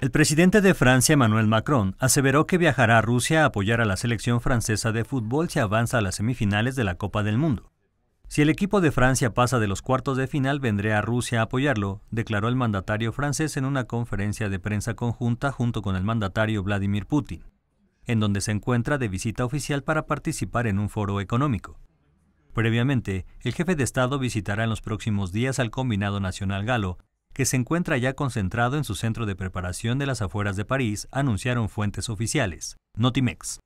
El presidente de Francia, Emmanuel Macron, aseveró que viajará a Rusia a apoyar a la selección francesa de fútbol si avanza a las semifinales de la Copa del Mundo. Si el equipo de Francia pasa de los cuartos de final, vendré a Rusia a apoyarlo, declaró el mandatario francés en una conferencia de prensa conjunta junto con el mandatario Vladimir Putin, en donde se encuentra de visita oficial para participar en un foro económico. Previamente, el jefe de Estado visitará en los próximos días al combinado nacional galo que se encuentra ya concentrado en su centro de preparación de las afueras de París, anunciaron fuentes oficiales. Notimex.